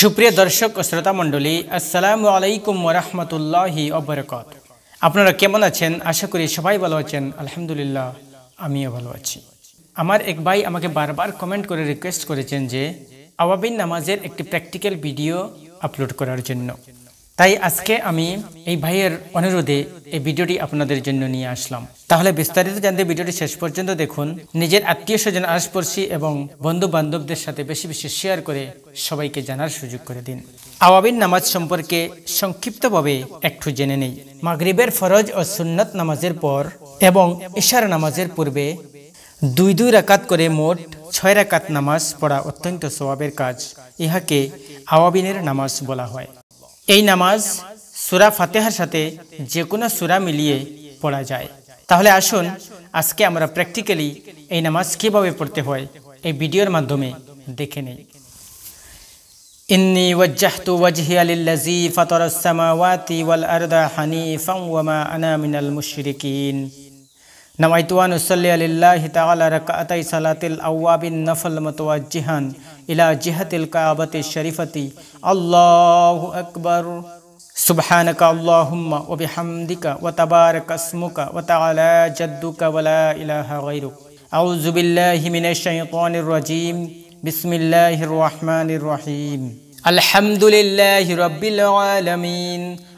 সুপ্রিয় দর্শক ও শ্রোতা মণ্ডলী আসসালামু আলাইকুম ওরহমতুল্লাহি অবরকত আপনারা কেমন আছেন আশা করি সবাই ভালো আছেন আলহামদুলিল্লাহ আমিও ভালো আছি আমার এক ভাই আমাকে বারবার কমেন্ট করে রিকোয়েস্ট করেছেন যে আওয়াবিন নামাজের একটি প্র্যাকটিক্যাল ভিডিও আপলোড করার জন্য তাই আজকে আমি এই ভাইয়ের অনুরোধে এই ভিডিওটি আপনাদের জন্য নিয়ে আসলাম তাহলে বিস্তারিত জানতে ভিডিওটি শেষ পর্যন্ত দেখুন নিজের আত্মীয় স্বজন আশপড়শি এবং বন্ধু বান্ধবদের সাথে বেশি বেশি শেয়ার করে সবাইকে জানার সুযোগ করে দিন আওয়াবিন নামাজ সম্পর্কে সংক্ষিপ্তভাবে একটু জেনে নেই মাগরিবের ফরজ ও সুন্নত নামাজের পর এবং ইশার নামাজের পূর্বে দুই দুই রাকাত করে মোট ছয় রাকাত নামাজ পড়া অত্যন্ত স্বভাবের কাজ ইহাকে আওয়াবিনের নামাজ বলা হয় এই নামাজ সুরা ফাতেহার সাথে যে কোনো সুরা মিলিয়ে পড়া যায় তাহলে আসুন আজকে আমরা প্র্যাকটিক্যালি এই নামাজ কীভাবে পড়তে হয় এই ভিডিওর মাধ্যমে দেখে নেই إني نويت أن أصلي لله تعالى ركعتي صلاة الأواب النفل متوجها إلى جهة الكعبة الشريفة الله أكبر سبحانك اللهم وبحمدك وتبارك اسمك وتعالى جدك ولا إله غيرك أعوذ بالله من الشيطان الرجيم بسم الله الرحمن الرحيم الحمد لله رب العالمين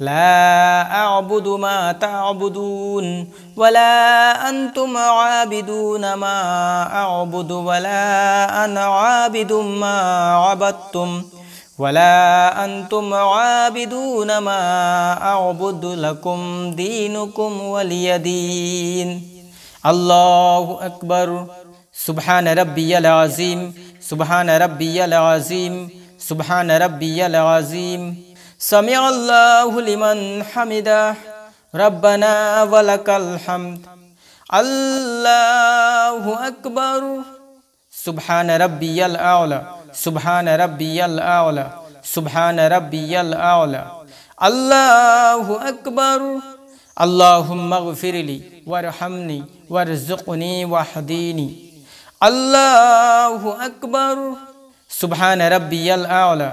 لا أعبد ما تعبدون ولا أنتم عابدون ما أعبد ولا أنا عابد ما عبدتم ولا أنتم عابدون ما أعبد لكم دينكم ولي دين الله أكبر سبحان ربي العظيم سبحان ربي العظيم سبحان ربي العظيم سمع الله لمن حمده ربنا ولك الحمد الله أكبر سبحان ربي الأعلى سبحان ربي الأعلى سبحان ربي الأعلى الله أكبر اللهم اغفر لي وارحمني وارزقني واهديني الله أكبر سبحان ربي الأعلى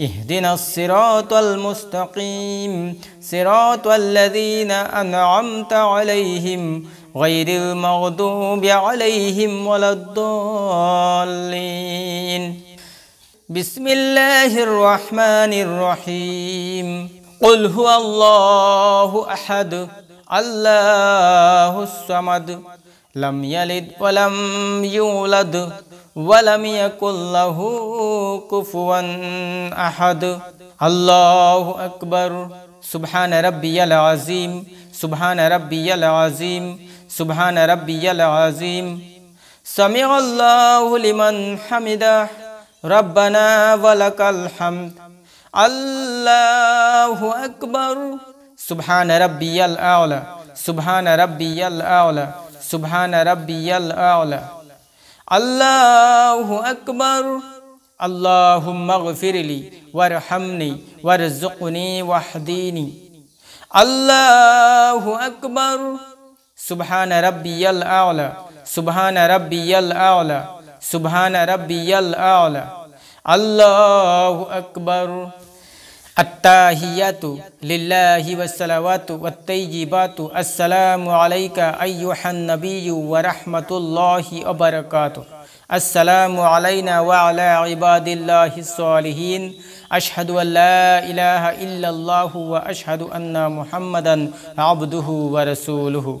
اهدنا الصراط المستقيم صراط الذين أنعمت عليهم غير المغضوب عليهم ولا الضالين بسم الله الرحمن الرحيم قل هو الله أحد الله الصمد لم يلد ولم يولد ولم يكن له كفوا أحد الله أكبر سبحان ربي العظيم سبحان ربي العظيم سبحان ربي العظيم سمع الله لمن حمده ربنا ولك الحمد الله أكبر سبحان ربي الأعلى سبحان ربي الأعلى سبحان ربي الأعلى الله أكبر اللهم اغفر لي وارحمني وارزقني وحديني الله أكبر سبحان ربي الأعلى سبحان ربي الأعلى سبحان ربي الأعلى الله أكبر التاهيات لله والسلوات والطيبات السلام عليك أيها النبي ورحمة الله وبركاته السلام علينا وعلى عباد الله الصالحين أشهد أن لا إله إلا الله وأشهد أن محمدا عبده ورسوله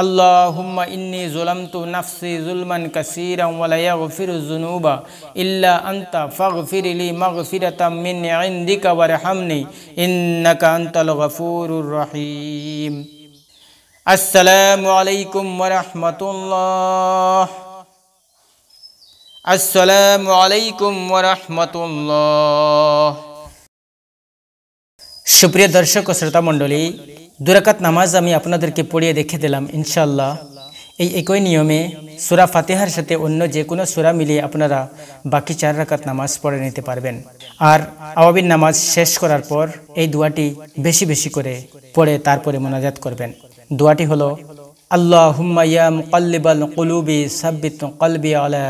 اللهم إني ظلمت نفسي ظلما كثيرا ولا يغفر الذنوب إلا أنت فاغفر لي مغفرة من عندك وارحمني إنك أنت الغفور الرحيم السلام عليكم ورحمة الله السلام عليكم ورحمة الله সুপ্রিয় درشق ও مندولي দুরাকাত নামাজ আমি আপনাদেরকে পড়িয়ে দেখে দিলাম ইনশাল্লাহ এই একই নিয়মে সুরা ফাতেহার সাথে অন্য যে কোনো সুরা মিলিয়ে আপনারা বাকি চার রাকাত নামাজ পড়ে নিতে পারবেন আর আওয়াবিন নামাজ শেষ করার পর এই দোয়াটি বেশি বেশি করে পড়ে তারপরে মোনাজাত করবেন দোয়াটি হলো আল্লাহ কলুবি আলা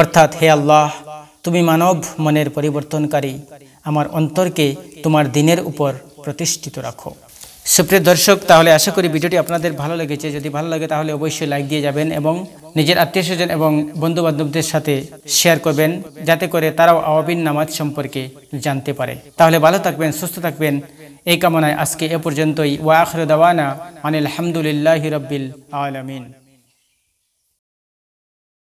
অর্থাৎ হে আল্লাহ তুমি মানব মনের পরিবর্তনকারী আমার অন্তরকে তোমার দিনের উপর প্রতিষ্ঠিত রাখো সুপ্রিয় দর্শক তাহলে আশা করি ভিডিওটি আপনাদের ভালো লেগেছে যদি ভালো লাগে তাহলে অবশ্যই লাইক দিয়ে যাবেন এবং নিজের আত্মীয় স্বজন এবং বন্ধুবান্ধবদের সাথে শেয়ার করবেন যাতে করে তারাও আওয়াবিন নামাজ সম্পর্কে জানতে পারে তাহলে ভালো থাকবেন সুস্থ থাকবেন এই কামনায় আজকে এ পর্যন্তই ওয়াখর দাওয়ানা আনিল আহমদুলিল্লাহ রব্বিল আলমিন